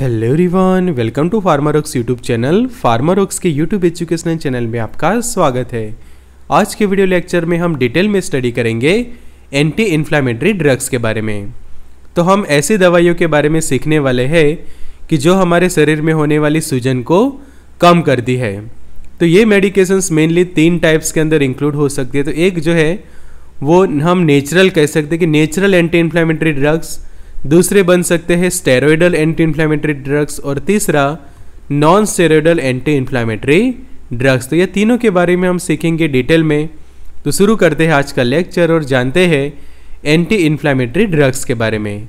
hello everyone welcome to Ox YouTube channel Ox के YouTube educational channel में आपका स्वागत है आज के वीडियो लेक्चर में हम डिटेल में स्टडी करेंगे एंटी इन्फ्लामेटरी ड्रग्स के बारे में तो हम ऐसी दवाइयों के बारे में सीखने वाले हैं कि जो हमारे शरीर में होने वाली सूजन को कम कर दी है तो ये मेडिकेशंस मेनली तीन टाइप्स के अंदर इंक्लूड हो सकती है तो एक जो है वो हम नेचुरल कह सकते हैं कि नेचुरल एंटी इन्फ्लामेटरी ड्रग्स दूसरे बन सकते हैं स्टेरॉयडल एंटी इन्फ्लामेटरी ड्रग्स और तीसरा non steroidal anti inflammatory drugs तो ये तीनों के बारे में हम सीखेंगे डिटेल में तो शुरू करते हैं आज का लेक्चर और जानते हैं एंटी इन्फ्लामेटरी ड्रग्स के बारे में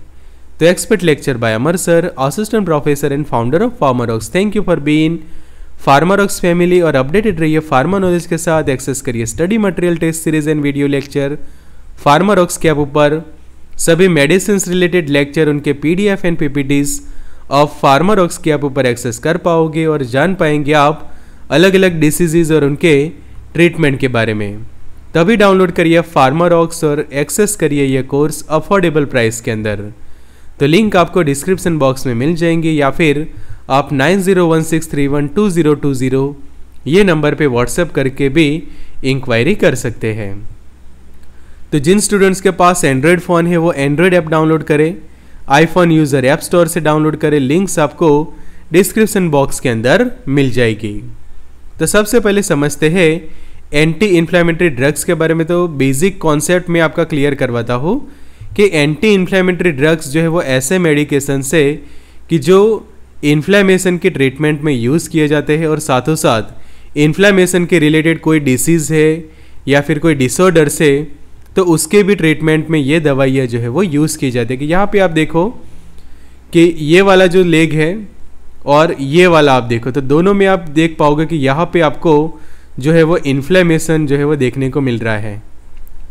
तो expert lecture by Amar sir assistant professor and founder of Pharmarox thank you for being Pharmarox family और अपडेटेड रहिए फार्मा नॉलेज के साथ एक्सेस करिए study material test series and video lecture Pharmarox के ऊपर सभी मेडिसिन रिलेटेड लेक्चर उनके P D F and P P Ts of Pharmarox की आप ऊपर एक्सेस कर पाओगे और जान पाएंगे आप अलग अलग डिसीजेज और उनके ट्रीटमेंट के बारे में तभी डाउनलोड करिए फार्मारॉक्स और एक्सेस करिए यह कोर्स अफोर्डेबल प्राइस के अंदर तो लिंक आपको डिस्क्रिप्शन बॉक्स में मिल जाएंगे या फिर आप nine zero one six three one two zero two zero ये नंबर पे व्हाट्सएप करके भी इंक्वायरी कर सकते हैं तो जिन स्टूडेंट्स के पास एंड्रॉयड फ़ोन है वो एंड्रॉयड ऐप डाउनलोड करें आईफोन यूज़र ऐप स्टोर से डाउनलोड करें लिंक्स आपको डिस्क्रिप्शन बॉक्स के अंदर मिल जाएगी तो सबसे पहले समझते हैं एंटी इन्फ्लामेटरी ड्रग्स के बारे में तो बेसिक कॉन्सेप्ट में आपका क्लियर करवाता हूँ कि एंटी इन्फ्लामेटरी ड्रग्स जो है वो ऐसे मेडिकेशन से कि जो इन्फ्लामेशन के ट्रीटमेंट में यूज़ किए जाते हैं और साथों साथ इन्फ्लामेशन के रिलेटेड कोई डिसीज़ है या फिर कोई डिसऑर्डर से तो उसके भी ट्रीटमेंट में ये दवाइयाँ जो है वो यूज़ की जाती है कि यहाँ पे आप देखो कि ये वाला जो लेग है और ये वाला आप देखो तो दोनों में आप देख पाओगे कि यहाँ पे आपको जो है वो इन्फ्लेमेशन जो है वो देखने को मिल रहा है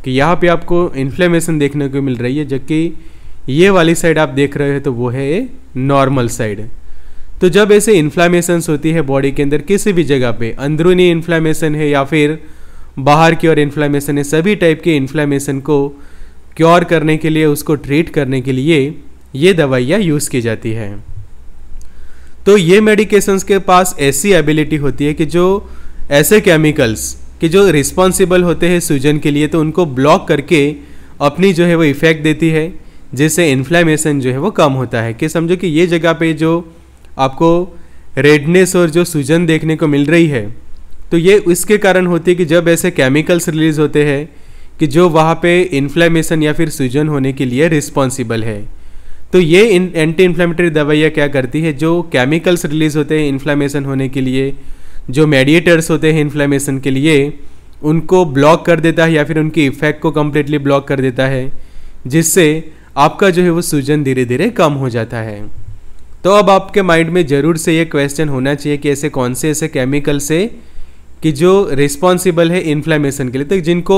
कि यहाँ पे आपको इन्फ्लेमेशन देखने को मिल रही है जबकि ये वाली साइड आप देख रहे हो तो वो है नॉर्मल साइड तो जब ऐसे इन्फ्लामेशंस होती है बॉडी के अंदर किसी भी जगह पे अंदरूनी इन्फ्लामेशन है या फिर बाहर की ओर इन्फ्लामेशन है सभी टाइप के इन्फ्लामेशन को क्योर करने के लिए उसको ट्रीट करने के लिए ये दवाइयाँ यूज़ की जाती हैं तो ये मेडिकेशंस के पास ऐसी एबिलिटी होती है कि जो ऐसे केमिकल्स कि जो रिस्पॉन्सिबल होते हैं सूजन के लिए तो उनको ब्लॉक करके अपनी जो है वो इफ़ेक्ट देती है जिससे इन्फ्लामेशन जो है वो कम होता है कि समझो कि ये जगह पे जो आपको रेडनेस और जो सूजन देखने को मिल रही है तो ये इसके कारण होती है कि जब ऐसे केमिकल्स रिलीज होते हैं कि जो वहाँ पे इन्फ्लेमेशन या फिर सूजन होने के लिए रिस्पॉन्सिबल है तो ये इन एंटी इन्फ्लेमेटरी दवाइयाँ क्या करती है जो केमिकल्स रिलीज होते हैं इन्फ्लेमेशन होने के लिए जो मेडिएटर्स होते हैं इन्फ्लेमेशन के लिए उनको ब्लॉक कर देता है या फिर उनके इफेक्ट को कम्प्लीटली ब्लॉक कर देता है जिससे आपका जो है वो सूजन धीरे धीरे कम हो जाता है तो अब आपके माइंड में ज़रूर से ये क्वेश्चन होना चाहिए कि ऐसे कौन से ऐसे केमिकल से कि जो रिस्पॉन्सिबल है इन्फ्लेमेशन के लिए तो जिनको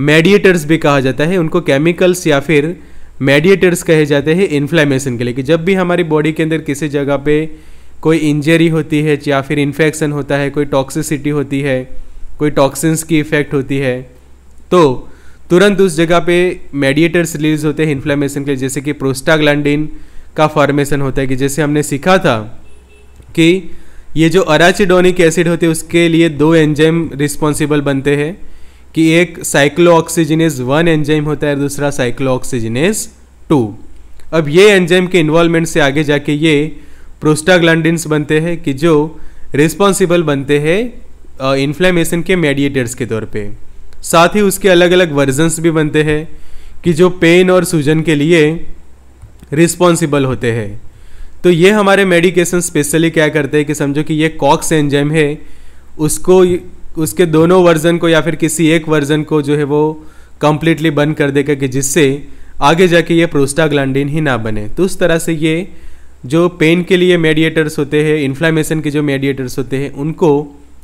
मेडिएटर्स भी कहा जाता है उनको केमिकल्स या फिर मेडिएटर्स कहे जाते हैं इन्फ्लेमेशन के लिए कि जब भी हमारी बॉडी के अंदर किसी जगह पे कोई इंजरी होती है या फिर इन्फेक्शन होता है कोई टॉक्सिसिटी होती है कोई टॉक्सिन्स की इफ़ेक्ट होती है तो तुरंत उस जगह पे मेडिएटर्स रिलीज होते हैं इन्फ्लेमेशन के लिए जैसे कि प्रोस्टाग्लैंडिन का फॉर्मेशन होता है कि जैसे हमने सीखा था कि ये जो अराचिडोनिक एसिड होते हैं उसके लिए दो एंजाइम रिस्पॉन्सिबल बनते हैं कि एक साइक्लो ऑक्सीजनेस वन एंजाइम होता है दूसरा साइक्लो ऑक्सीजनेस टू अब ये एंजाइम के इन्वॉल्वमेंट से आगे जाके ये प्रोस्टाग्लैंडिन्स बनते हैं कि जो रिस्पॉन्सिबल बनते हैं इन्फ्लेमेशन के मेडिएटर्स के तौर पे साथ ही उसके अलग अलग वर्जन्स भी बनते हैं कि जो पेन और सूजन के लिए रिस्पॉन्सिबल होते हैं तो ये हमारे मेडिकेशन स्पेशली क्या करते हैं कि समझो कि ये कॉक्स एंजाइम है उसको उसके दोनों वर्जन को या फिर किसी एक वर्जन को जो है वो कम्प्लीटली बंद कर देगा कि जिससे आगे जाके ये प्रोस्टाग्लैंडिन ही ना बने तो उस तरह से ये जो पेन के लिए मेडिएटर्स होते हैं इन्फ्लामेशन के जो मेडिएटर्स होते हैं उनको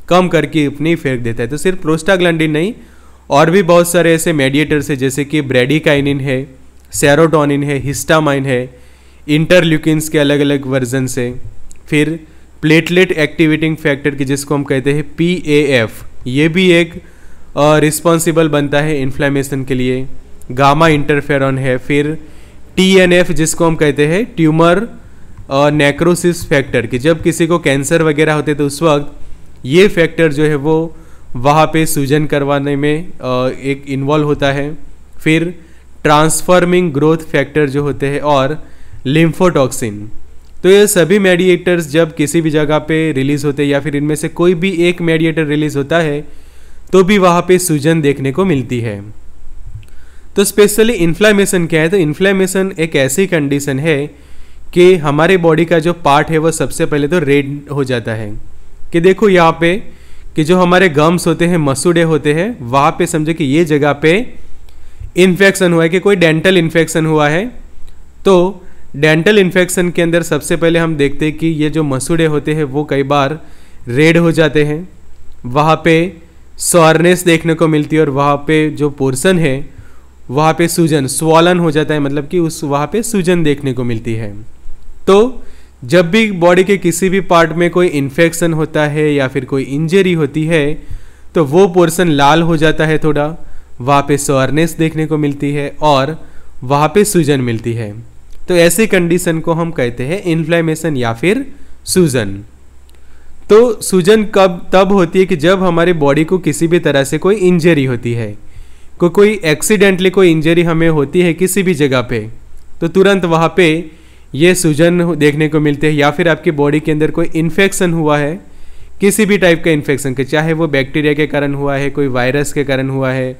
कम करके अपनी फेंक देता है तो सिर्फ प्रोस्टाग्लैंडिन नहीं और भी बहुत सारे ऐसे मेडिएटर्स हैं जैसे कि ब्रेडिकाइनिन है सेरोटोनिन है हिस्टामाइन है इंटरल्यूकिन्स के अलग अलग वर्जन से फिर प्लेटलेट एक्टिवेटिंग फैक्टर की जिसको हम कहते हैं पी ए एफ ये भी एक रिस्पॉन्सिबल बनता है इन्फ्लामेशन के लिए गामा इंटरफेरॉन है फिर टी एन एफ जिसको हम कहते हैं ट्यूमर नेक्रोसिस फैक्टर कि जब किसी को कैंसर वगैरह होते तो उस वक्त ये फैक्टर जो है वो वहाँ पे सूजन करवाने में आ, एक इन्वॉल्व होता है फिर ट्रांसफॉर्मिंग ग्रोथ फैक्टर जो होते हैं और लिम्फोटॉक्सिन तो ये सभी मेडिएटर्स जब किसी भी जगह पे रिलीज़ होते हैं या फिर इनमें से कोई भी एक मेडिएटर रिलीज़ होता है तो भी वहाँ पे सूजन देखने को मिलती है तो स्पेशली इन्फ्लामेशन क्या है तो इन्फ्लामेशन एक ऐसी कंडीशन है कि हमारे बॉडी का जो पार्ट है वो सबसे पहले तो रेड हो जाता है कि देखो यहाँ पे कि जो हमारे गम्स होते हैं मसूड़े होते हैं वहाँ पे समझो कि ये जगह पे इन्फेक्शन हुआ है कि कोई डेंटल इन्फेक्शन हुआ है तो डेंटल इन्फेक्शन के अंदर सबसे पहले हम देखते हैं कि ये जो मसूड़े होते हैं वो कई बार रेड हो जाते हैं वहाँ पे सॉरनेस देखने को मिलती है और वहाँ पे जो पोर्सन है वहाँ पे सूजन स्वालन हो जाता है मतलब कि उस वहाँ पे सूजन देखने को मिलती है तो जब भी बॉडी के किसी भी पार्ट में कोई इन्फेक्शन होता है या फिर कोई इंजरी होती है तो वो पोर्सन लाल हो जाता है थोड़ा वहाँ पे सॉरनेस देखने को मिलती है और वहाँ पे सूजन मिलती है तो ऐसे कंडीशन को हम कहते हैं इन्फ्लेमेशन या फिर सूजन तो सूजन कब तब होती है कि जब हमारे बॉडी को किसी भी तरह से कोई इंजरी होती है को कोई एक्सीडेंटली कोई इंजरी हमें होती है किसी भी जगह पे तो तुरंत वहाँ पे ये सूजन देखने को मिलते हैं या फिर आपकी बॉडी के अंदर कोई इन्फेक्शन हुआ है किसी भी टाइप का इन्फेक्शन के चाहे वो बैक्टीरिया के कारण हुआ है कोई वायरस के कारण हुआ है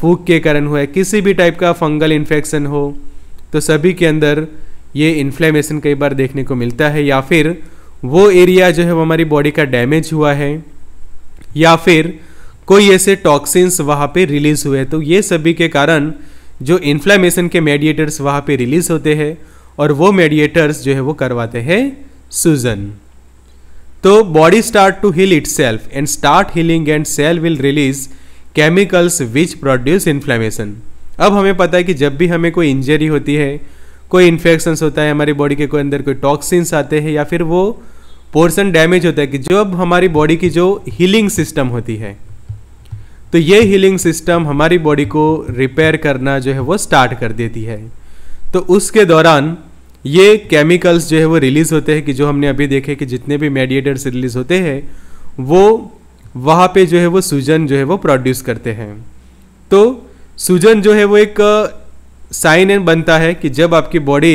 फूक के कारण हुआ है किसी भी टाइप का फंगल इन्फेक्शन हो तो सभी के अंदर ये इन्फ्लेमेशन कई बार देखने को मिलता है या फिर वो एरिया जो है वो हमारी बॉडी का डैमेज हुआ है या फिर कोई ऐसे टॉक्सिन्स वहाँ पे रिलीज़ हुए तो ये सभी के कारण जो इन्फ्लेमेशन के मेडिएटर्स वहाँ पे रिलीज़ होते हैं और वो मेडिएटर्स जो है वो करवाते हैं सूजन तो body start to heal itself and start healing and cell will release chemicals which produce inflammation अब हमें पता है कि जब भी हमें कोई इंजरी होती है कोई इन्फेक्शन होता है हमारी बॉडी के कोई अंदर कोई टॉक्सिन्स आते हैं या फिर वो पोर्सन डैमेज होता है कि जब हमारी बॉडी की जो हीलिंग सिस्टम होती है तो ये हीलिंग सिस्टम हमारी बॉडी को रिपेयर करना जो है वो स्टार्ट कर देती है तो उसके दौरान ये केमिकल्स जो है वो रिलीज़ होते हैं कि जो हमने अभी देखे कि जितने भी मेडिएटर्स रिलीज़ होते हैं वो वहाँ पे जो है वो सूजन जो है वो प्रोड्यूस करते हैं तो सूजन जो है वो एक साइन एंड बनता है कि जब आपकी बॉडी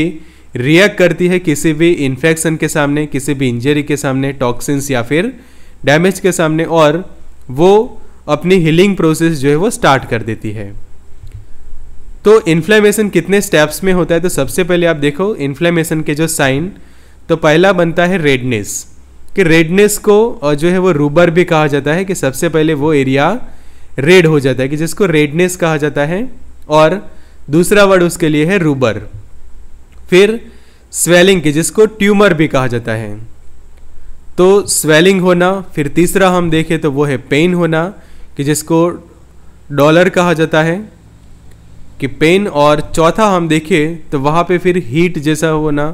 रिएक्ट करती है किसी भी इन्फेक्शन के सामने किसी भी इंजरी के सामने टॉक्सिन्स या फिर डैमेज के सामने और वो अपनी हीलिंग प्रोसेस जो है वो स्टार्ट कर देती है तो इन्फ्लेमेशन कितने स्टेप्स में होता है तो सबसे पहले आप देखो इन्फ्लेमेशन के जो साइन तो पहला बनता है रेडनेस कि रेडनेस को जो है वो रूबर भी कहा जाता है कि सबसे पहले वो एरिया रेड हो जाता है कि जिसको रेडनेस कहा जाता है और दूसरा वर्ड उसके लिए है रूबर फिर स्वेलिंग के जिसको ट्यूमर भी कहा जाता है तो स्वेलिंग होना फिर तीसरा हम देखें तो वो है पेन होना कि जिसको डॉलर कहा जाता है कि पेन और चौथा हम देखें तो वहाँ पे फिर हीट जैसा होना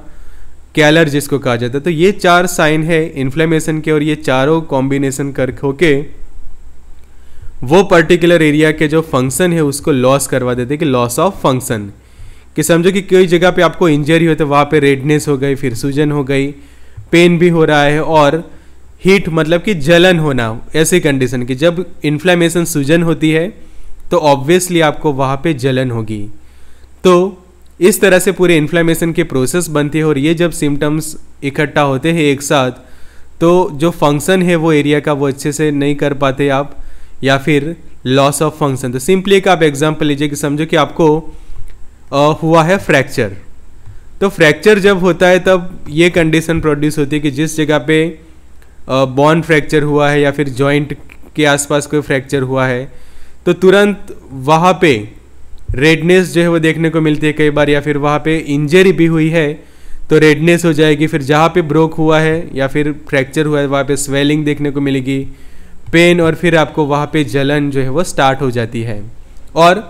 कैलर जिसको कहा जाता है तो ये चार साइन है इन्फ्लेमेशन के और ये चारों कॉम्बिनेशन कर होके वो पर्टिकुलर एरिया के जो फंक्शन है उसको लॉस करवा देते हैं कि लॉस ऑफ फंक्शन कि समझो कि कोई जगह पे आपको इंजरी हो तो वहाँ पे रेडनेस हो गई फिर सूजन हो गई पेन भी हो रहा है और हीट मतलब कि जलन होना ऐसी कंडीशन कि जब इन्फ्लामेशन सूजन होती है तो ऑब्वियसली आपको वहाँ पे जलन होगी तो इस तरह से पूरे इन्फ्लामेशन के प्रोसेस बनती है और ये जब सिम्टम्स इकट्ठा होते हैं एक साथ तो जो फंक्शन है वो एरिया का वो अच्छे से नहीं कर पाते आप या फिर लॉस ऑफ फंक्शन तो सिंपली एक आप एग्जाम्पल लीजिए कि समझो कि आपको आ, हुआ है फ्रैक्चर तो फ्रैक्चर जब होता है तब ये कंडीशन प्रोड्यूस होती है कि जिस जगह पे बॉन फ्रैक्चर हुआ है या फिर जॉइंट के आसपास कोई फ्रैक्चर हुआ है तो तुरंत वहाँ पे रेडनेस जो है वो देखने को मिलती है कई बार या फिर वहाँ पे इंजरी भी हुई है तो रेडनेस हो जाएगी फिर जहाँ पे ब्रोक हुआ है या फिर फ्रैक्चर हुआ है वहाँ पे स्वेलिंग देखने को मिलेगी पेन और फिर आपको वहाँ पे जलन जो है वो स्टार्ट हो जाती है और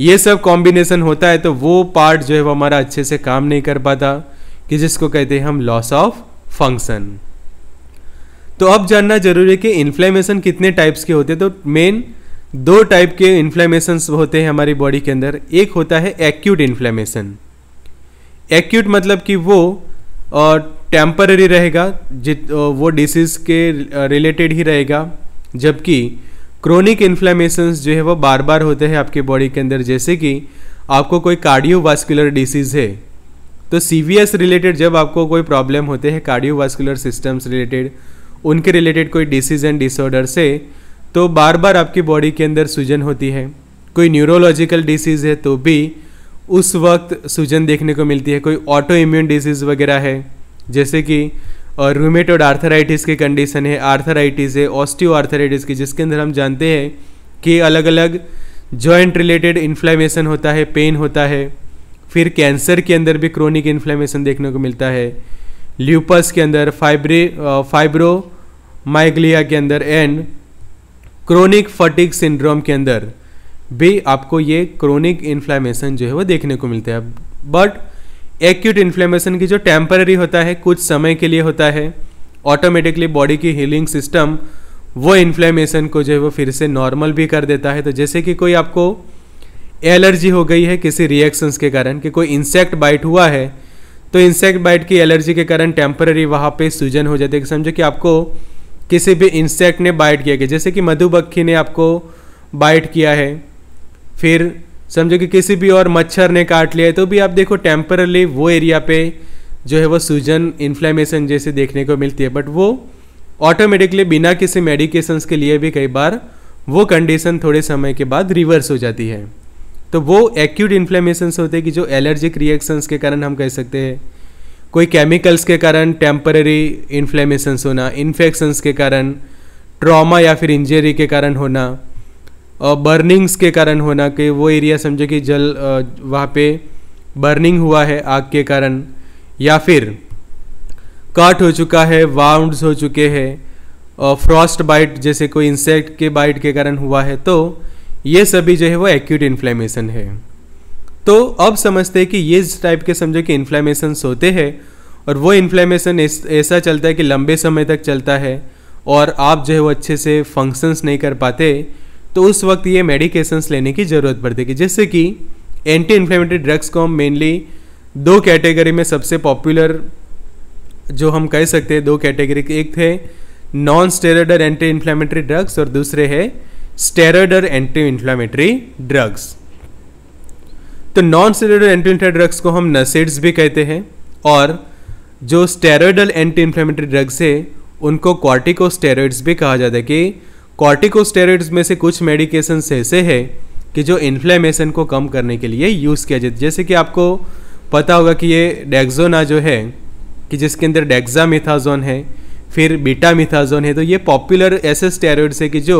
ये सब कॉम्बिनेशन होता है तो वो पार्ट जो है वो हमारा अच्छे से काम नहीं कर पाता कि जिसको कहते हैं हम लॉस ऑफ फंक्शन तो अब जानना जरूरी है कि इन्फ्लेमेशन कितने टाइप्स के होते हैं तो मेन दो टाइप के इन्फ्लेमेशन होते हैं हमारी बॉडी के अंदर एक होता है एक्यूट इन्फ्लेमेशन एक्यूट मतलब कि वो टेम्पररी रहेगा जित वो डिसीज़ के रिलेटेड ही रहेगा जबकि क्रोनिक इन्फ्लेमेशंस जो है वो बार बार होते हैं आपके बॉडी के अंदर जैसे कि आपको कोई कार्डियोवास्कुलर डिसीज़ है तो सीवीएस रिलेटेड जब आपको कोई प्रॉब्लम होते हैं कार्डियोवास्कुलर सिस्टम्स रिलेटेड उनके रिलेटेड कोई डिसीज एंड डिसऑर्डर से तो बार बार आपकी बॉडी के अंदर सूजन होती है कोई न्यूरोलॉजिकल डिसीज़ है तो भी उस वक्त सूजन देखने को मिलती है कोई ऑटो इम्यून डिसीज़ वगैरह है जैसे कि और रूमेटोड आर्थराइटिस की कंडीशन है आर्थराइटिस है ऑस्टियो आर्थराइटिस की जिसके अंदर हम जानते हैं कि अलग अलग जॉइंट रिलेटेड इन्फ्लेमेशन होता है पेन होता है फिर कैंसर के अंदर भी क्रोनिक इन्फ्लेमेशन देखने को मिलता है ल्यूपस के अंदर फाइब्रे फाइब्रो माइग्लिया के अंदर एंड क्रोनिक फटिक सिंड्रोम के अंदर भी आपको ये क्रोनिक इन्फ्लामेशन जो है वो देखने को मिलता है बट एक्यूट इन्फ्लेमेशन की जो टेम्पररी होता है कुछ समय के लिए होता है ऑटोमेटिकली बॉडी की हीलिंग सिस्टम वो इन्फ्लेमेशन को जो है वो फिर से नॉर्मल भी कर देता है तो जैसे कि कोई आपको एलर्जी हो गई है किसी रिएक्शंस के कारण कि कोई इंसेक्ट बाइट हुआ है तो इंसेक्ट बाइट की एलर्जी के कारण टेम्पररी वहाँ पे सूजन हो जाती है समझो कि आपको किसी भी इंसेक्ट ने बाइट किया गया जैसे कि मधुबक्खी ने आपको बाइट किया है फिर समझो कि किसी भी और मच्छर ने काट लिया है तो भी आप देखो टेम्परली वो एरिया पे जो है वो सूजन इन्फ्लेमेशन जैसे देखने को मिलती है बट वो ऑटोमेटिकली बिना किसी मेडिकेशंस के लिए भी कई बार वो कंडीशन थोड़े समय के बाद रिवर्स हो जाती है तो वो एक्यूट इन्फ्लेमेशंस होते हैं कि जो एलर्जिक रिएक्शंस के कारण हम कह सकते हैं कोई केमिकल्स के कारण टेम्पररी इन्फ्लेमेशंस होना इन्फेक्शंस के कारण ट्रॉमा या फिर इंजरी के कारण होना बर्निंग्स के कारण होना कि वो एरिया समझे कि जल वहाँ पे बर्निंग हुआ है आग के कारण या फिर कट हो चुका है वाउंड्स हो चुके हैं फ्रॉस्ट बाइट जैसे कोई इंसेक्ट के बाइट के कारण हुआ है तो ये सभी जो है वो एक्यूट इन्फ्लेमेशन है तो अब समझते हैं कि ये इस टाइप के समझो कि इन्फ्लेमेशंस होते हैं और वो इन्फ्लेमेशन ऐसा चलता है कि लंबे समय तक चलता है और आप जो है वो अच्छे से फंक्शंस नहीं कर पाते तो उस वक्त ये मेडिकेशंस लेने की ज़रूरत पड़ती है जैसे कि एंटी इन्फ्लेमेटरी ड्रग्स को हम मेनली दो कैटेगरी में सबसे पॉपुलर जो हम कह सकते हैं दो कैटेगरी के एक थे non steroid anti inflammatory drugs और दूसरे है स्टेरॉइड एंटी इन्फ्लेमेटरी ड्रग्स तो non steroid anti inflammatory drugs को हम नसेड्स भी कहते हैं और जो स्टेरॉयडल एंटी इन्फ्लेमेटरी ड्रग्स है उनको क्वार्टिको भी कहा जाता है कि कॉर्टिकोस्टेरॉइड्स में से कुछ मेडिकेशन ऐसे है कि जो इन्फ्लेमेशन को कम करने के लिए यूज़ किया जाता है जैसे कि आपको पता होगा कि ये डेक्जोना जो है कि जिसके अंदर डेग्जामिथाजोन है फिर बीटा मिथाजोन है तो ये पॉपुलर ऐसे स्टेरॉइड्स है कि जो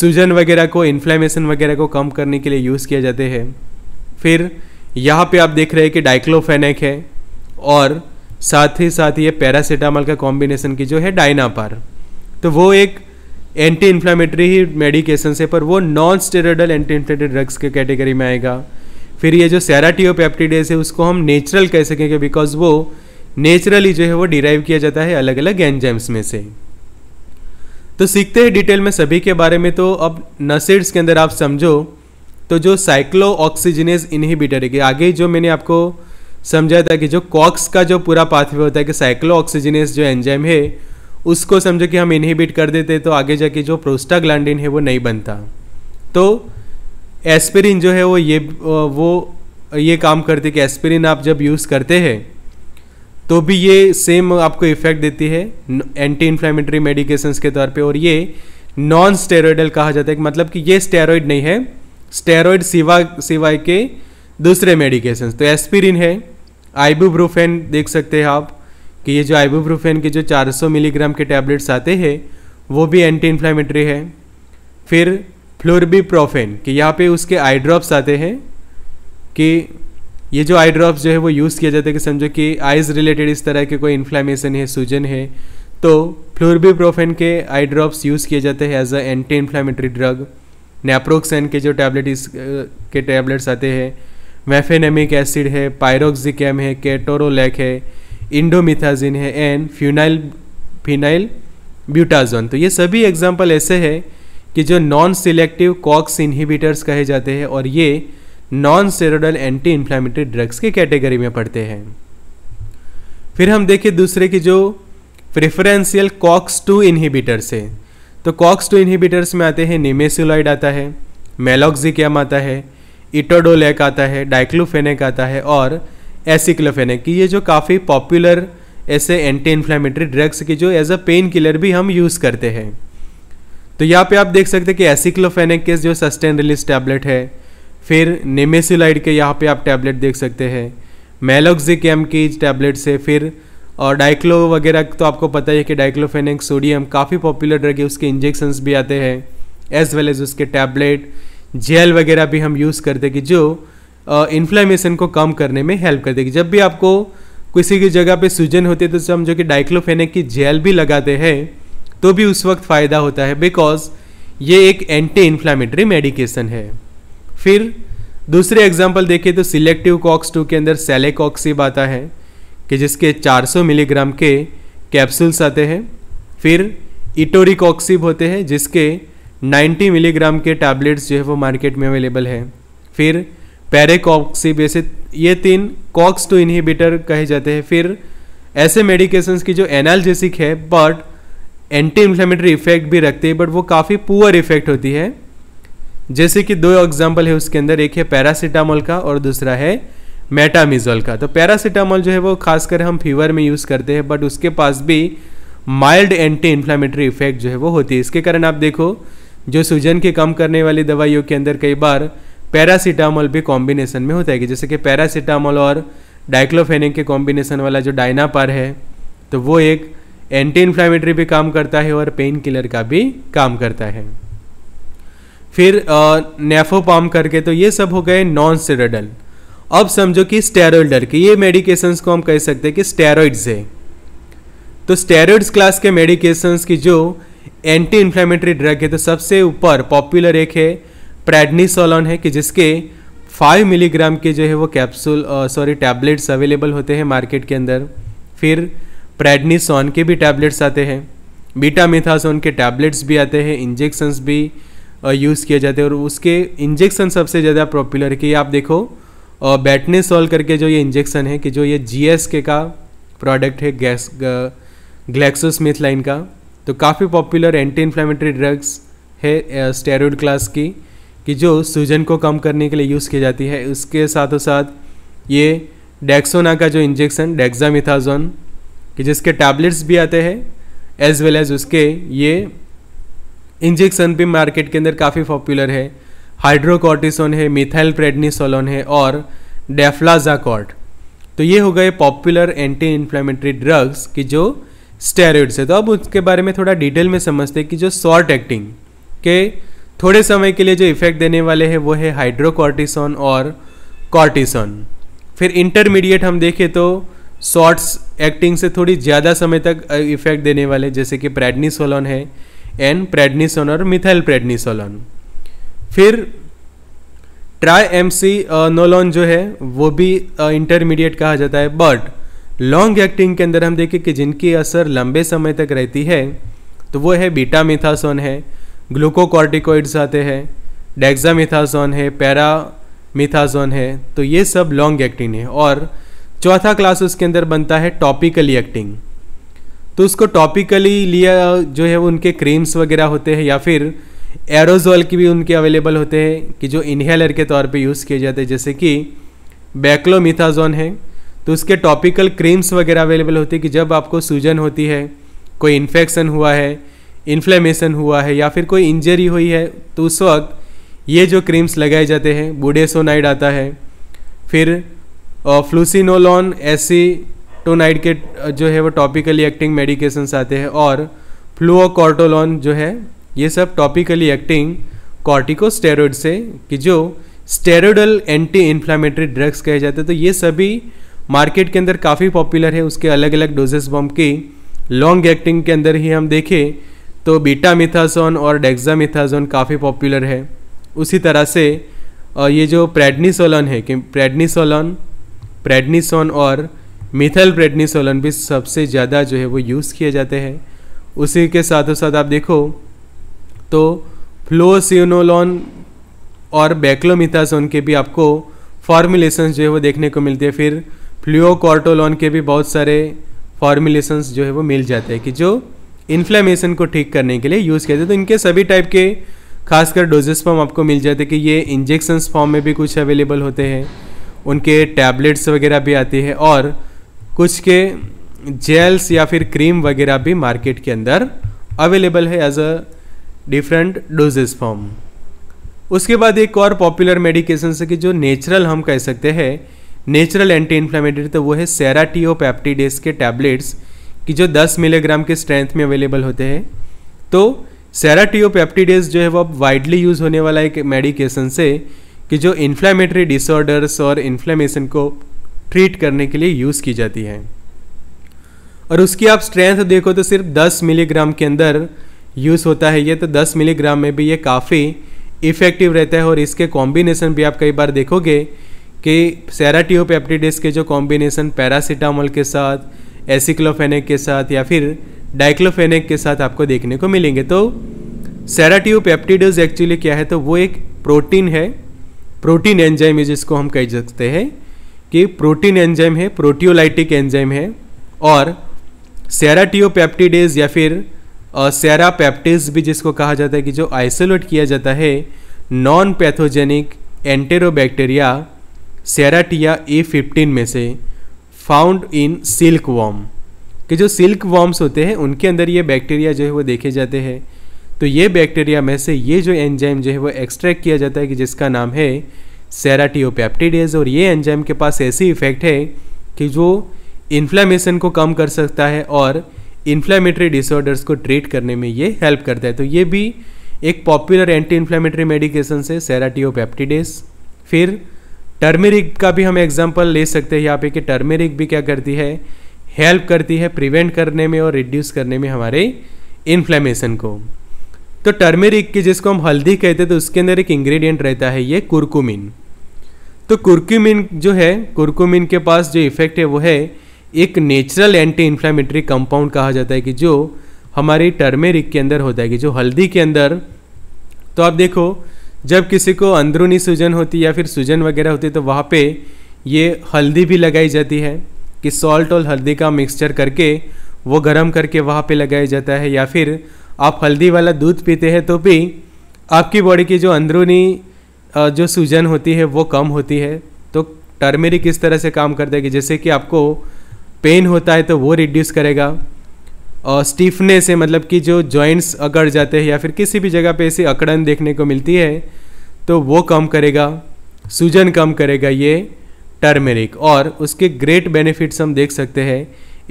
सूजन वगैरह को इन्फ्लेमेशन वगैरह को कम करने के लिए यूज़ किया जाते हैं फिर यहाँ पे आप देख रहे हैं कि डाइक्लोफेनेक है और साथ ही साथ ये पैरासीटामॉल का कॉम्बिनेशन की जो है डाइनापार तो वो एक एंटी इन्फ्लामेटरी ही मेडिकेशन से पर वो non steroidal anti inflammatory drugs के कैटेगरी में आएगा फिर ये जो सैराटियोपेप्टिडेज है उसको हम नेचुरल कह सकेंगे बिकॉज वो नेचुरली जो है वो डिराइव किया जाता है अलग अलग एंजाइम्स में से तो सीखते हैं डिटेल में सभी के बारे में तो अब नसेड्स के अंदर आप समझो तो जो साइक्लो ऑक्सीजनेज इनहिबिटर है कि आगे जो मैंने आपको समझाया था कि जो कॉक्स का जो पूरा पाथवे होता है कि साइक्लो ऑक्सीजनेस जो एंजाइम है उसको समझो कि हम इनहिबिट कर देते तो आगे जाके जो प्रोस्टाग्लैंडिन है वो नहीं बनता तो एस्पिरिन जो है वो ये वो ये काम करती कि एस्पिरिन आप जब यूज़ करते हैं तो भी ये सेम आपको इफेक्ट देती है एंटी इन्फ्लेमेटरी मेडिकेशंस के तौर पे और ये नॉन स्टेरॉयडल कहा जाता है मतलब कि ये स्टेरॉयड नहीं है स्टेरॉयड सिवा सिवाय के दूसरे मेडिकेशंस तो एस्पिरिन है आइबूब्रोफेन देख सकते हैं आप कि ये जो आइबोप्रोफेन के जो 400 मिलीग्राम के टैबलेट्स आते हैं वो भी एंटी इन्फ्लामेटरी है फिर फ्लोरबीप्रोफेन कि यहाँ पे उसके आई ड्रॉप्स आते हैं कि ये जो आई ड्रॉप्स जो है वो यूज़ किया जाता है कि समझो कि आइज़ रिलेटेड इस तरह के कोई इन्फ्लामेशन है सूजन है तो फ्लोरबीप्रोफेन के आई ड्रॉप्स यूज़ किए जाते हैं as a anti inflammatory drug naproxen के जो टैबलेट के टैबलेट्स आते हैं मैफेनेमिक एसिड है पायरोक्सिकम है केटोरोलैक है इंडोमिथाजिन है एंड फ्यूनाइल फिनाइल ब्यूटाजोन तो ये सभी एग्जाम्पल ऐसे है कि जो नॉन सिलेक्टिव कॉक्स इनहिबिटर्स कहे जाते हैं और ये non steroidal anti inflammatory drugs की कैटेगरी में पड़ते हैं फिर हम देखें दूसरे की जो प्रेफरेंशियल कॉक्स टू इनहिबिटर्स है तो कॉक्स टू इनहिबिटर्स में आते हैं निमेसुलॉइड आता है मेलॉक्सिकम आता है इटोडोलैक आता है डाइक्लोफेनेक आता है और एसिक्लोफेन है कि ये जो काफ़ी पॉपुलर ऐसे एंटी इन्फ्लामेटरी ड्रग्स की जो एज अ पेन किलर भी हम यूज़ करते हैं तो यहाँ पे आप देख सकते हैं कि एसिक्लोफेनिक के जो सस्टेन रिलीज टैबलेट है फिर नेमेसिलाइड के यहाँ पे आप टैबलेट देख सकते हैं मेलोक्जिकम की टैबलेट से फिर और डाइक्लो वगैरह तो आपको पता ही है कि डाइक्लोफेनिक सोडियम काफ़ी पॉपुलर ड्रग है उसके इंजेक्शंस भी आते हैं एज वेल एज उसके टैबलेट जेल वगैरह भी हम यूज़ करते कि जो इन्फ्लेमेशन को कम करने में हेल्प कर देगी जब भी आपको किसी की जगह पे सूजन होती है तो समझो कि डाइक्लोफेनिक की जेल भी लगाते हैं तो भी उस वक्त फ़ायदा होता है बिकॉज ये एक एंटी इन्फ्लामेटरी मेडिकेशन है फिर दूसरे एग्जाम्पल देखिए तो सिलेक्टिव कॉक्स टू के अंदर सेलेकॉक्सिब आता है कि जिसके 400 मिलीग्राम के कैप्सूल्स आते हैं फिर इटोरिकॉक्सिब होते हैं जिसके 90 मिलीग्राम के टैबलेट्स जो है वो मार्केट में अवेलेबल है फिर पैरेकॉक्सिब ये तीन कॉक्स टू इनहिबिटर कहे जाते हैं फिर ऐसे मेडिकेशंस की जो एनालजेसिक है बट एंटी इन्फ्लेमेटरी इफेक्ट भी रखते हैं बट वो काफ़ी पुअर इफेक्ट होती है जैसे कि दो एग्जाम्पल है उसके अंदर एक है पैरासीटामोल का और दूसरा है मेटामिजोल का तो पैरासीटामोल जो है वो खासकर हम फीवर में यूज़ करते हैं बट उसके पास भी माइल्ड एंटी इन्फ्लामेटरी इफेक्ट जो है वो होती है इसके कारण आप देखो जो सूजन के कम करने वाली दवाइयों के अंदर कई बार पैरासीटामोल भी कॉम्बिनेशन में होता है कि जैसे कि पैरासीटामोल और डाइक्लोफेनिक के कॉम्बिनेशन वाला जो डायनापार है तो वो एक एंटी इन्फ्लामेटरी भी काम करता है और पेन किलर का भी काम करता है फिर नेफोपाम करके तो ये सब हो गए नॉन स्टेरोडल अब समझो कि स्टेरॉइड के ये मेडिकेशंस को हम कह सकते हैं कि स्टेरॉइड्स है तो स्टेरॉइड्स क्लास के मेडिकेशंस की जो एंटी इन्फ्लामेटरी ड्रग है तो सबसे ऊपर पॉपुलर एक है प्रेडनीसोलॉन है कि जिसके 5 मिलीग्राम के जो है वो कैप्सूल सॉरी टैबलेट्स अवेलेबल होते हैं मार्केट के अंदर फिर प्रेडनीसोन के भी टैबलेट्स आते हैं बीटा मिथासोन के टैबलेट्स भी आते हैं इंजेक्शंस भी यूज़ किए जाते हैं और उसके इंजेक्शन सबसे ज़्यादा पॉपुलर है कि आप देखो बैटने करके जो ये इंजेक्शन है कि जो ये जी का प्रोडक्ट है गैस ग्लैक्सोस्मिथ लाइन का तो काफ़ी पॉपुलर एंटी इन्फ्लामेटरी ड्रग्स है स्टेरॉइड क्लास की कि जो सूजन को कम करने के लिए यूज़ की जाती है उसके साथों साथ ये डेक्सोना का जो इंजेक्शन डेक्जामिथाजोन कि जिसके टैबलेट्स भी आते हैं एज वेल एज उसके ये इंजेक्शन भी मार्केट के अंदर काफ़ी पॉपुलर है हाइड्रोकॉर्टिसोन है मिथाइल प्रेडनीसोलोन है और डेफ्लाजाकॉर्ड तो ये हो गए पॉपुलर एंटी इन्फ्लेमेटरी ड्रग्स की जो स्टेरॉइड्स है तो अब उसके बारे में थोड़ा डिटेल में समझते हैं कि जो शॉर्ट एक्टिंग के थोड़े समय के लिए जो इफेक्ट देने वाले हैं वो है हाइड्रोकॉर्टिसोन और कॉर्टिसोन फिर इंटरमीडिएट हम देखें तो शॉर्ट्स एक्टिंग से थोड़ी ज़्यादा समय तक इफेक्ट देने वाले जैसे कि प्रेडनिसोलॉन है एन प्रेडनीसोन और मिथाइल प्रेडनिसोलॉन फिर ट्राई एम सी नोलॉन जो है वो भी इंटरमीडिएट कहा जाता है बट लॉन्ग एक्टिंग के अंदर हम देखें कि जिनकी असर लंबे समय तक रहती है तो वो है बीटा मिथासोन है ग्लूकोकॉर्टिकोइड्स आते हैं डेक्सामिथाजोन है पैरामिथाजोन है तो ये सब लॉन्ग एक्टिंग है और चौथा क्लास उसके अंदर बनता है टॉपिकली एक्टिंग तो उसको टॉपिकली लिया जो है उनके क्रीम्स वगैरह होते हैं या फिर एरोजोल की भी उनके अवेलेबल होते हैं कि जो इन्हेलर के तौर पे यूज़ किए जाते हैं जैसे कि बैक्लोमिथाजोन है तो उसके टॉपिकल क्रीम्स वगैरह अवेलेबल होते हैं कि जब आपको सूजन होती है कोई इन्फेक्शन हुआ है इन्फ्लेमेशन हुआ है या फिर कोई इंजरी हुई है तो उस वक्त ये जो क्रीम्स लगाए जाते हैं बुडेसोनाइड आता है फिर फ्लूसिनोलॉन एसी टोनाइड के जो है वो टॉपिकली एक्टिंग मेडिकेशंस आते हैं और फ्लूकॉर्टोलॉन जो है ये सब टॉपिकली एक्टिंग कॉर्टिकोस्टेरॉइड से कि जो स्टेरोडल एंटी इन्फ्लामेटरी ड्रग्स कहे जाते हैं तो ये सभी मार्केट के अंदर काफ़ी पॉपुलर है उसके अलग अलग डोजेस बम की लॉन्ग एक्टिंग के अंदर ही हम देखें तो बीटा मिथासोन और मिथाजोन काफ़ी पॉपुलर है उसी तरह से ये जो प्रेडनीसोलन है कि प्रेडनीसोलन प्रेडनीसोन और मिथल प्रेडनीसोलन भी सबसे ज़्यादा जो है वो यूज़ किए जाते हैं उसी के साथ साथ आप देखो तो फ्लोसिनोलॉन और बैक्लोमिथासोन के भी आपको फार्मुलेशन जो है वो देखने को मिलते हैं फिर फ्लूकोर्टोलॉन के भी बहुत सारे फार्मुलेशन जो है वो मिल जाते हैं कि जो इन्फ्लेमेशन को ठीक करने के लिए यूज़ किया जाए तो इनके सभी टाइप के खासकर डोजेस फॉर्म आपको मिल जाते हैं कि ये इंजेक्शन फॉर्म में भी कुछ अवेलेबल होते हैं उनके टैबलेट्स वगैरह भी आती है और कुछ के जेल्स या फिर क्रीम वगैरह भी मार्केट के अंदर अवेलेबल है as a different doses form उसके बाद एक और पॉपुलर मेडिकेशन है कि जो नेचुरल हम कह सकते हैं नेचुरल एंटी इन्फ्लामेटरी तो वो है सेराटियो के टैबलेट्स कि जो 10 मिलीग्राम के स्ट्रेंथ में अवेलेबल होते हैं तो सेराटियोपेप्टिडेज जो है वो अब वाइडली यूज़ होने वाला एक मेडिकेशन से कि जो इन्फ्लामेटरी डिसऑर्डर्स और इन्फ्लेमेशन को ट्रीट करने के लिए यूज़ की जाती है और उसकी आप स्ट्रेंथ देखो तो सिर्फ 10 मिलीग्राम के अंदर यूज़ होता है ये तो 10 मिलीग्राम में भी ये काफ़ी इफ़ेक्टिव रहता है और इसके कॉम्बिनेसन भी आप कई बार देखोगे कि सेराटियोपेप्टिडेस के जो कॉम्बिनेसन पैरासीटामोल के साथ एसिक्लोफेनिक के साथ या फिर डाइक्लोफेनिक के साथ आपको देखने को मिलेंगे तो सेराट्यू पेप्टिडोज एक्चुअली क्या है तो वो एक प्रोटीन है प्रोटीन एंजाइम है जिसको हम कह सकते हैं कि प्रोटीन एंजाइम है प्रोटियोलाइटिक एंजाइम है और सेराटियो या फिर सेरा भी जिसको कहा जाता है कि जो आइसोलेट किया जाता है non pathogenic enterobacteria Serratia A fifteen में से फाउंड इन सिल्क वॉम कि जो सिल्क वॉम्स होते हैं उनके अंदर ये बैक्टीरिया जो है वो देखे जाते हैं तो ये बैक्टीरिया में से ये जो एंजाइम जो है वो एक्सट्रैक्ट किया जाता है कि जिसका नाम है सेराटियोपैप्टिडेज और ये एंजाइम के पास ऐसी इफेक्ट है कि जो इन्फ्लामेशन को कम कर सकता है और इन्फ्लामेटरी डिसऑर्डर्स को ट्रीट करने में ये हेल्प करता है तो ये भी एक पॉपुलर एंटी इन्फ्लामेटरी मेडिकेशन से सेराटियोपैप्टिडेस फिर टर्मेरिक का भी हम एग्जाम्पल ले सकते हैं यहाँ पे कि टर्मेरिक भी क्या करती है हेल्प करती है प्रिवेंट करने में और रिड्यूस करने में हमारे इन्फ्लेमेशन को तो टर्मेरिक की जिसको हम हल्दी कहते हैं तो उसके अंदर एक इंग्रेडिएंट रहता है ये कुरकुमिन तो कुरकुमिन जो है कुरकुमिन के पास जो इफेक्ट है वो है एक नेचुरल एंटी इन्फ्लामेटरी कंपाउंड कहा जाता है कि जो हमारी टर्मेरिक के अंदर होता है कि जो हल्दी के अंदर तो आप देखो जब किसी को अंदरूनी सूजन होती या फिर सूजन वगैरह होती तो वहाँ पे ये हल्दी भी लगाई जाती है कि सॉल्ट और हल्दी का मिक्सचर करके वो गर्म करके वहाँ पे लगाया जाता है या फिर आप हल्दी वाला दूध पीते हैं तो भी आपकी बॉडी की जो अंदरूनी जो सूजन होती है वो कम होती है तो टर्मेरिक इस तरह से काम करता है कि जैसे कि आपको पेन होता है तो वो रिड्यूस करेगा स्टीफने से मतलब कि जो जॉइंट्स अकड़ जाते हैं या फिर किसी भी जगह पे ऐसी अकड़न देखने को मिलती है तो वो कम करेगा सूजन कम करेगा ये टर्मेरिक और उसके ग्रेट बेनिफिट्स हम देख सकते हैं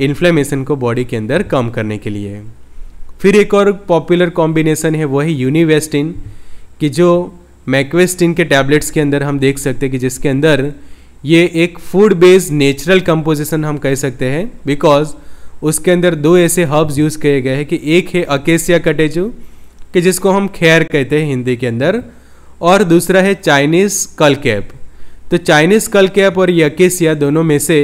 इन्फ्लेमेशन को बॉडी के अंदर कम करने के लिए फिर एक और पॉपुलर कॉम्बिनेशन है वो है यूनिवेस्टिन कि जो मैक्वेस्टिन के टैबलेट्स के अंदर हम देख सकते हैं कि जिसके अंदर ये एक फूड बेस्ड नेचुरल कंपोजिशन हम कह सकते हैं बिकॉज उसके अंदर दो ऐसे हर्ब्स यूज़ किए गए हैं कि एक है अकेसिया कटेजू कि जिसको हम खैर कहते हैं हिंदी के अंदर और दूसरा है चाइनीज़ कल कैप तो चाइनीज़ कल कैप और ये अकेसिया दोनों में से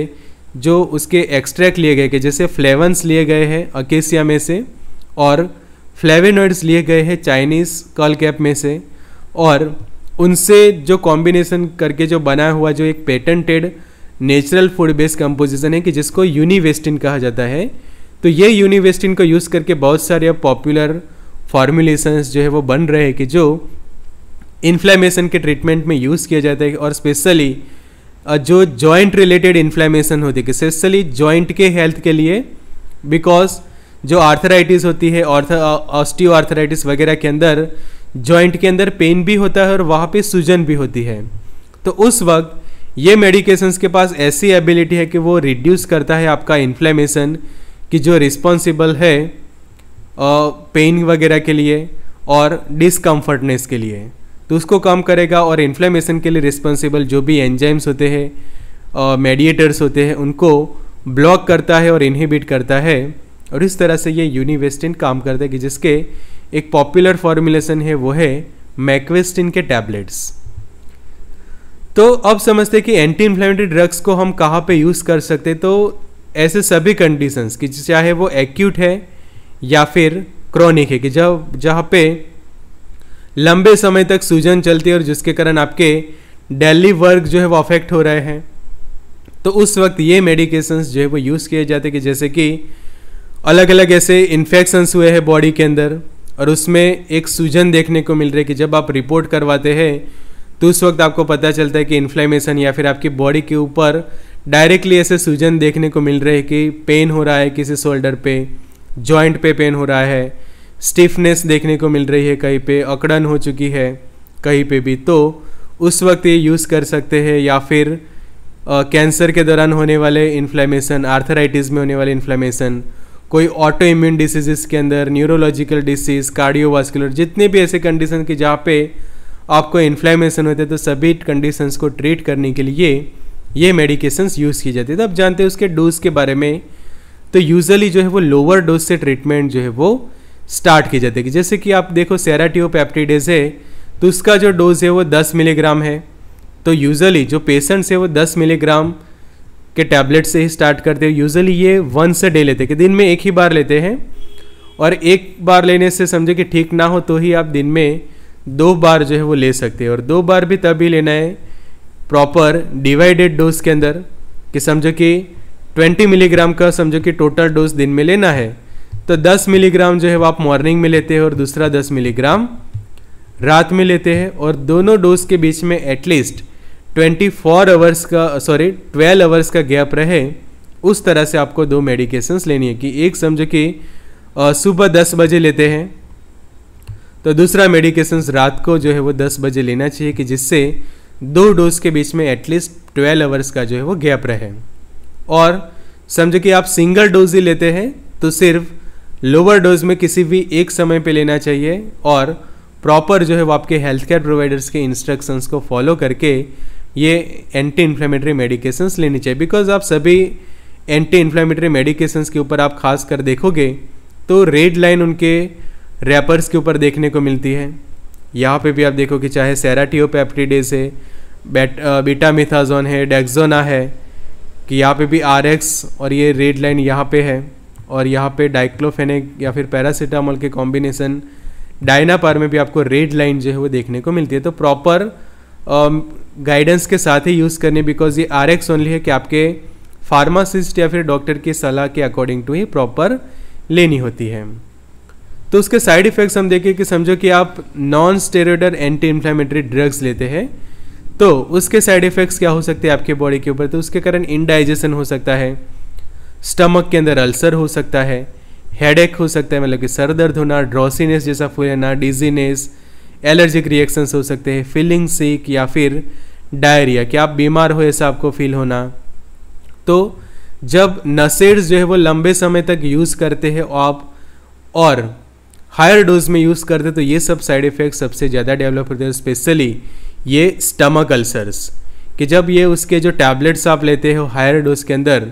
जो उसके एक्सट्रैक्ट लिए गए कि जैसे फ्लेवन्स लिए गए हैं अकेसिया में से और फ्लेवेनोइड्स लिए गए हैं चाइनीज़ कल कैप में से और उनसे जो कॉम्बिनेशन करके जो बना हुआ जो एक patented natural food based composition है कि जिसको यूनिवेस्टिन कहा जाता है तो ये यूनिवेस्टिन को यूज़ करके बहुत सारे अब पॉपुलर फॉर्मुलेशंस जो है वो बन रहे हैं कि जो इन्फ्लेमेशन के ट्रीटमेंट में यूज़ किया जाता है और स्पेशली जो जॉइंट रिलेटेड इन्फ्लेमेशन होती है स्पेशली जॉइंट के हेल्थ के लिए बिकॉज जो आर्थराइटिस होती है ऑस्टियो आर्थराइटिस वगैरह के अंदर जॉइंट के अंदर पेन भी होता है और वहाँ पे सूजन भी होती है तो उस वक्त ये मेडिकेशंस के पास ऐसी एबिलिटी है कि वो रिड्यूस करता है आपका इन्फ्लेमेशन कि जो रिस्पॉन्सिबल है पेन वगैरह के लिए और डिसकम्फर्टनेस के लिए तो उसको कम करेगा और इन्फ्लेमेशन के लिए रिस्पॉन्सिबल जो भी एंजाइम्स होते हैं मेडिएटर्स होते हैं उनको ब्लॉक करता है और इनहिबिट करता है और इस तरह से ये यूनिवेस्टिन काम करता है कि जिसके एक पॉपुलर फॉर्मुलेशन है वो है मैक्वेस्टिन के टैबलेट्स तो अब समझते कि एंटी इन्फ्लेमेटरी ड्रग्स को हम कहाँ पे यूज़ कर सकते तो ऐसे सभी कंडीशंस कि चाहे वो एक्यूट है या फिर क्रॉनिक है कि जब जहाँ पे लंबे समय तक सूजन चलती है और जिसके कारण आपके डेली वर्क जो है वो अफेक्ट हो रहे हैं तो उस वक्त ये मेडिकेशंस जो है वो यूज़ किए जाते कि जैसे कि अलग अलग ऐसे इन्फेक्शंस हुए हैं बॉडी के अंदर और उसमें एक सूजन देखने को मिल रही है कि जब आप रिपोर्ट करवाते हैं तो उस वक्त आपको पता चलता है कि इन्फ्लेमेशन या फिर आपकी बॉडी के ऊपर डायरेक्टली ऐसे सूजन देखने को मिल रहे है कि पेन हो रहा है किसी शोल्डर पे जॉइंट पे पेन हो रहा है स्टिफनेस देखने को मिल रही है कहीं पे अकड़न हो चुकी है कहीं पे भी तो उस वक्त ये यूज़ कर सकते हैं या फिर कैंसर के दौरान होने वाले इन्फ्लेमेशन आर्थराइटिस में होने वाले इन्फ्लेमेशन कोई ऑटो इम्यून डिसीजेस के अंदर न्यूरोलॉजिकल डिसीज़ कार्डियोवास्कुलर जितने भी ऐसे कंडीशन के जहाँ पे आपको इन्फ्लेमेशन होता है तो सभी कंडीशंस को ट्रीट करने के लिए ये मेडिकेशंस यूज़ की जाती है तो आप जानते हैं उसके डोज के बारे में तो यूजली जो है वो लोअर डोज से ट्रीटमेंट जो है वो स्टार्ट की जाती है जैसे कि आप देखो पैप्टीडेज है तो उसका जो डोज है वो 10 मिलीग्राम है तो यूजली जो पेशेंट्स है वो 10 मिलीग्राम के टैबलेट से ही स्टार्ट करते हैं यूजली ये वन से डे लेते हैं कि दिन में एक ही बार लेते हैं और एक बार लेने से समझे कि ठीक ना हो तो ही आप दिन में दो बार जो है वो ले सकते हैं और दो बार भी तभी लेना है प्रॉपर डिवाइडेड डोज के अंदर कि समझो कि 20 मिलीग्राम का समझो कि टोटल डोज दिन में लेना है तो 10 मिलीग्राम जो है वो आप मॉर्निंग में लेते हैं और दूसरा 10 मिलीग्राम रात में लेते हैं और दोनों डोज के बीच में एटलीस्ट 24 फोर आवर्स का सॉरी 12 आवर्स का गैप रहे उस तरह से आपको दो मेडिकेशंस लेनी है कि एक समझो कि सुबह 10 बजे लेते हैं तो दूसरा मेडिकेशन रात को जो है वो दस बजे लेना चाहिए कि जिससे दो डोज के बीच में एटलीस्ट ट्वेल्व आवर्स का जो है वो गैप रहे और समझो कि आप सिंगल डोज ही लेते हैं तो सिर्फ लोअर डोज में किसी भी एक समय पे लेना चाहिए और प्रॉपर जो है वो आपके हेल्थ केयर प्रोवाइडर्स के इंस्ट्रक्शंस को फॉलो करके ये एंटी इन्फ्लेमेटरी मेडिकेशंस लेनी चाहिए बिकॉज आप सभी एंटी इन्फ्लेमेटरी मेडिकेशंस के ऊपर आप खास कर देखोगे तो रेड लाइन उनके रैपर्स के ऊपर देखने को मिलती है यहाँ पे भी आप देखो कि चाहे सैराटियोपैप्टिडेस है बेट बीटा मिथाजोन है डेक्जोना है कि यहाँ पे भी आर और ये रेड लाइन यहाँ पे है और यहाँ पे डाइक्लोफेनिक या फिर पैरासीटामोल के कॉम्बिनेसन डायनापार में भी आपको रेड लाइन जो है वो देखने को मिलती है तो प्रॉपर गाइडेंस के साथ ही यूज़ करने बिकॉज ये आर ओनली है कि आपके फार्मासिस्ट या फिर डॉक्टर की सलाह के अकॉर्डिंग टू ही प्रॉपर लेनी होती है तो उसके साइड इफ़ेक्ट्स हम देखें कि समझो कि आप non steroidal anti inflammatory drugs लेते हैं तो उसके साइड इफ़ेक्ट्स क्या हो सकते हैं आपके बॉडी के ऊपर तो उसके कारण इनडाइजेशन हो सकता है स्टमक के अंदर अल्सर हो सकता है हेडेक हो सकता है मतलब कि सर दर्द होना ड्रॉसीनेस जैसा फूल होना डिजीनेस एलर्जिक रिएक्शंस हो सकते हैं फीलिंग सिक या फिर डायरिया कि आप बीमार हो ऐसा आपको फील होना तो जब नसेड्स जो है वो लंबे समय तक यूज़ करते हैं आप और हायर डोज में यूज़ करते तो ये सब साइड इफ़ेक्ट सबसे ज़्यादा डेवलप होते हैं स्पेशली ये स्टमक अल्सर्स कि जब ये उसके जो टैबलेट्स आप लेते हो हायर डोज के अंदर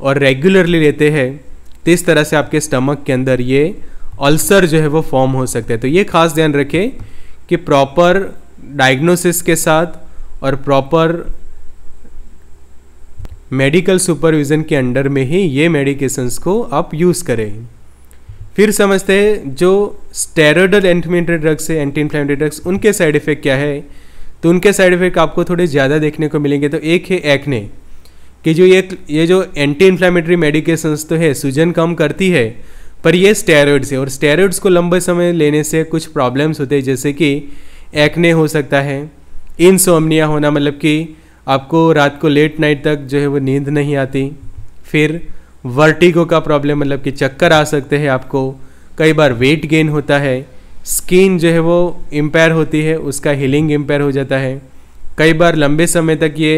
और रेगुलरली लेते हैं तो इस तरह से आपके स्टमक के अंदर ये अल्सर जो है वो फॉर्म हो सकते हैं तो ये खास ध्यान रखें कि प्रॉपर डायग्नोसिस के साथ और प्रॉपर मेडिकल सुपरविज़न के अंडर में ही ये मेडिकेशंस को आप यूज़ करें फिर समझते हैं जो स्टेरॉयडल एंटीमेटरी ड्रग्स है एंटी इन्फ्लेमेटरी ड्रग्स उनके साइड इफेक्ट क्या है तो उनके साइड इफेक्ट आपको थोड़े ज़्यादा देखने को मिलेंगे तो एक है एक्ने कि जो ये ये जो एंटी इन्फ्लामेटरी मेडिकेशंस तो है सूजन कम करती है पर ये स्टेरॉइड्स है और स्टेरॉइड्स को लंबे समय लेने से कुछ प्रॉब्लम्स होते हैं जैसे कि एक्ने हो सकता है इनसोमनिया होना मतलब कि आपको रात को लेट नाइट तक जो है वो नींद नहीं आती फिर वर्टिगो का प्रॉब्लम मतलब कि चक्कर आ सकते हैं आपको कई बार वेट गेन होता है स्किन जो है वो इम्पेयर होती है उसका हीलिंग इम्पेयर हो जाता है कई बार लंबे समय तक ये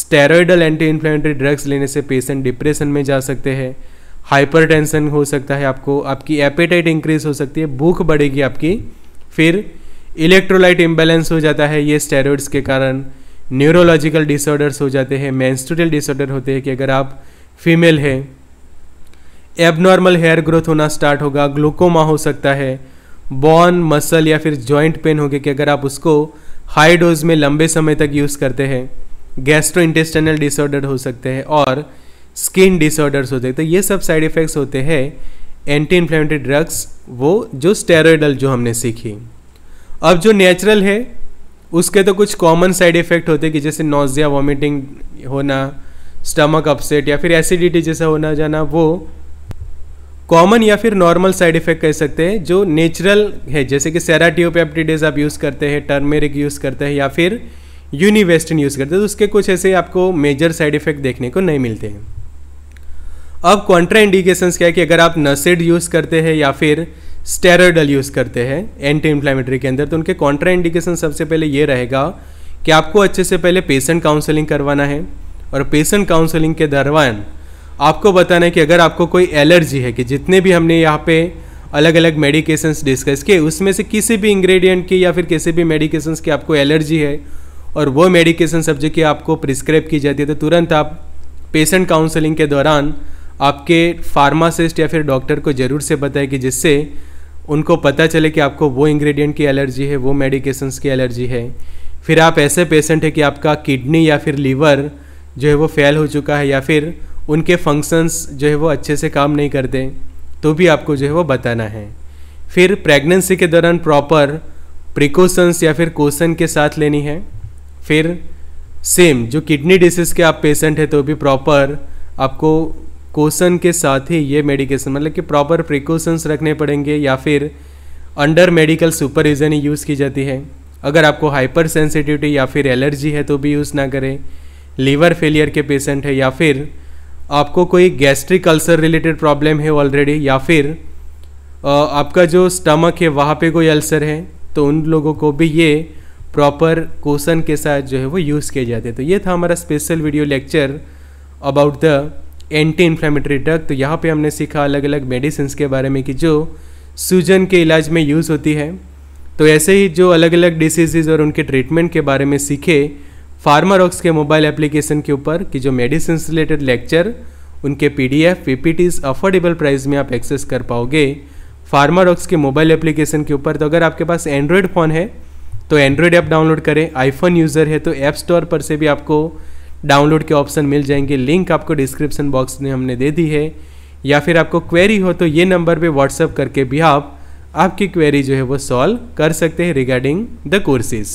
स्टेरॉयडल एंटी इन्फ्लेमेटरी ड्रग्स लेने से पेशेंट डिप्रेशन में जा सकते हैं हाइपरटेंशन हो सकता है आपको आपकी एपेटाइट इंक्रीज हो सकती है भूख बढ़ेगी आपकी फिर इलेक्ट्रोलाइट इम्बेलेंस हो जाता है ये स्टेरॉयड्स के कारण न्यूरोलॉजिकल डिसऑर्डर्स हो जाते हैं मैंस्टोरियल डिसऑर्डर होते हैं कि अगर आप फीमेल है एबनॉर्मल हेयर ग्रोथ होना स्टार्ट होगा ग्लूकोमा हो सकता है बॉन मसल या फिर जॉइंट पेन होगी कि अगर आप उसको हाई डोज में लंबे समय तक यूज़ करते हैं गैस्ट्रो इंटेस्टनल डिसऑर्डर हो सकते हैं और स्किन डिसऑर्डर्स होते हैं तो ये सब साइड इफ़ेक्ट्स होते हैं एंटी इन्फ्लेमेटरी ड्रग्स वो जो स्टेरॉयडल जो हमने सीखी अब जो नेचुरल है उसके तो कुछ कॉमन साइड इफ़ेक्ट होते हैं कि जैसे नोजिया वॉमिटिंग होना स्टमक अपसेट या फिर एसिडिटी जैसा होना जाना वो कॉमन या फिर नॉर्मल साइड इफेक्ट कह सकते हैं जो नेचुरल है जैसे कि सेराटियोपेप्टिडेज आप यूज़ करते हैं टर्मेरिक यूज़ करते हैं या फिर यूनिवेस्टन यूज़ करते हैं तो उसके कुछ ऐसे आपको मेजर साइड इफेक्ट देखने को नहीं मिलते हैं अब कॉन्ट्रा इंडिकेशन क्या है कि अगर आप नसेड यूज़ करते हैं या फिर स्टेरॉयडल यूज़ करते हैं एंटी इन्फ्लामेटरी के अंदर तो उनके कॉन्ट्रा इंडिकेशन सबसे पहले ये रहेगा कि आपको अच्छे से पहले पेशेंट काउंसलिंग करवाना है और पेशेंट काउंसलिंग के दरवान आपको बताना है कि अगर आपको कोई एलर्जी है कि जितने भी हमने यहाँ पे अलग अलग मेडिकेशंस डिस्कस किए उसमें से किसी भी इंग्रेडिएंट की या फिर किसी भी मेडिकेशंस की आपको एलर्जी है और वो मेडिकेशन सब जो कि आपको प्रिस्क्राइब की जाती है तो तुरंत आप पेशेंट काउंसलिंग के दौरान आपके फार्मासिस्ट या फिर डॉक्टर को ज़रूर से बताएं कि जिससे उनको पता चले कि आपको वो इंग्रेडिएंट की एलर्जी है वो मेडिकेशंस की एलर्जी है फिर आप ऐसे पेशेंट हैं कि आपका किडनी या फिर लीवर जो है वो फेल हो चुका है या फिर उनके फंक्शंस जो है वो अच्छे से काम नहीं करते तो भी आपको जो है वो बताना है फिर प्रेगनेंसी के दौरान प्रॉपर प्रिकॉशंस या फिर कोशन के साथ लेनी है फिर सेम जो किडनी डिसीज़ के आप पेशेंट हैं तो भी प्रॉपर आपको कोशन के साथ ही ये मेडिकेशन मतलब कि प्रॉपर प्रिकॉशंस रखने पड़ेंगे या फिर अंडर मेडिकल सुपरविज़न ही यूज़ की जाती है अगर आपको हाइपर सेंसिटिविटी या फिर एलर्जी है तो भी यूज़ ना करें लीवर फेलियर के पेशेंट है या फिर आपको कोई गैस्ट्रिक अल्सर रिलेटेड प्रॉब्लम है ऑलरेडी या फिर आपका जो स्टमक है वहाँ पे कोई अल्सर है तो उन लोगों को भी ये प्रॉपर कोशन के साथ जो है वो यूज़ किए जाते हैं तो ये था हमारा special video lecture about the anti inflammatory drug तो यहाँ पे हमने सीखा अलग अलग मेडिसिन के बारे में कि जो सूजन के इलाज में यूज़ होती है तो ऐसे ही जो अलग अलग डिसीज़ और उनके ट्रीटमेंट के बारे में सीखे फार्मारॉक्स के मोबाइल एप्लीकेशन के ऊपर कि जो मेडिसिन रिलेटेड लेक्चर उनके P D F P P Ts affordable price में आप एक्सेस कर पाओगे फार्मारॉक्स के मोबाइल एप्लीकेशन के ऊपर तो अगर आपके पास एंड्रॉयड फ़ोन है तो एंड्रॉयड ऐप डाउनलोड करें आईफोन यूज़र है तो ऐप स्टोर पर से भी आपको डाउनलोड के ऑप्शन मिल जाएंगे लिंक आपको डिस्क्रिप्शन बॉक्स में हमने दे दी है या फिर आपको क्वेरी हो तो ये नंबर पे व्हाट्सअप करके भी आप आपकी क्वेरी जो है वो सॉल्व कर सकते हैं regarding the courses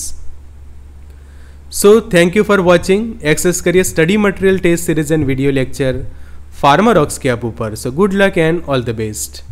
so thank you for watching access करिए study material test series and video lecture Pharma Rocks के ऊपर so good luck and all the best